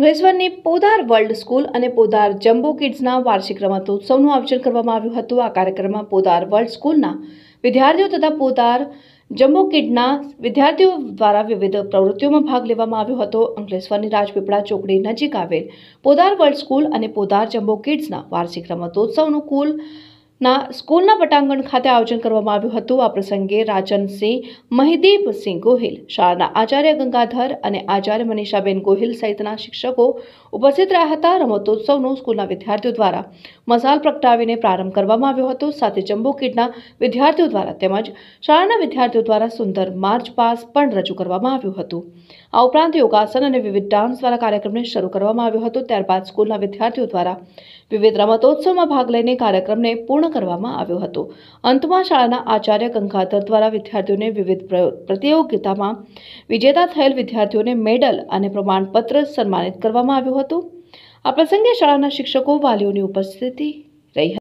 અંકલેશ્વરની Podar world school અને Podar jumbo કિડ્સના વાર્ષિક રમતોત્સવનું આયોજન કરવામાં આવ્યું હતું આ કાર્યક્રમમાં પોદાર વર્લ્ડ સ્કૂલના વિદ્યાર્થીઓ તથા પોદાર જમ્બો કિડના વિદ્યાર્થીઓ દ્વારા વિવિધ પ્રવૃત્તિઓમાં ભાગ લેવામાં આવ્યો હતો અંકલેશ્વરની રાજપીપળા ચોકડી નજીક આવેલ પોદાર વર્લ્ડ સ્કૂલ અને પોદાર જમ્બો કિડ્સના વાર્ષિક રમતોત્સવનું કુલ ના સ્કૂલના પટાંગણ ખાતે આયોજન કરવામાં આવ્યું હતું આ પ્રસંગે રાજનસિંહ મહિદીપસિંહ ગોહિલ શાળાના આચાર્ય ગંગાધર અને આચાર્ય મનીષાબેન ગોહિલ સહિતના શિક્ષકો ઉપસ્થિત રહ્યા હતા રમતોત્સવનો સ્કૂલના વિદ્યાર્થીઓ દ્વારા મસાલ પ્રગટાવીને પ્રારંભ કરવામાં આવ્યો હતો સાથે જમ્બો કિડના વિદ્યાર્થીઓ દ્વારા તેમજ શાળાના વિદ્યાર્થીઓ દ્વારા સુંદર માર્ચ પાસ પણ રજૂ કરવામાં આવ્યું હતું આ ઉપરાંત યોગાસન અને વિવિધ ડાન્સ દ્વારા કાર્યક્રમને શરૂ કરવામાં આવ્યો હતો ત્યારબાદ સ્કૂલના વિદ્યાર્થીઓ દ્વારા વિવિધ રમતોત્સવમાં ભાગ લઈને કાર્યક્રમને પૂર્ણ કરવામાં આવ્યો હતો અંતમાં શાળાના આચાર્ય ગંગાધર દ્વારા વિદ્યાર્થીઓને વિવિધ પ્રતિયોગિતામાં વિજેતા થયેલ વિદ્યાર્થીઓને મેડલ અને પ્રમાણપત્ર સન્માનિત કરવામાં આવ્યું હતું આ પ્રસંગે શાળાના શિક્ષકો વાલીઓની ઉપસ્થિતિ રહી હતી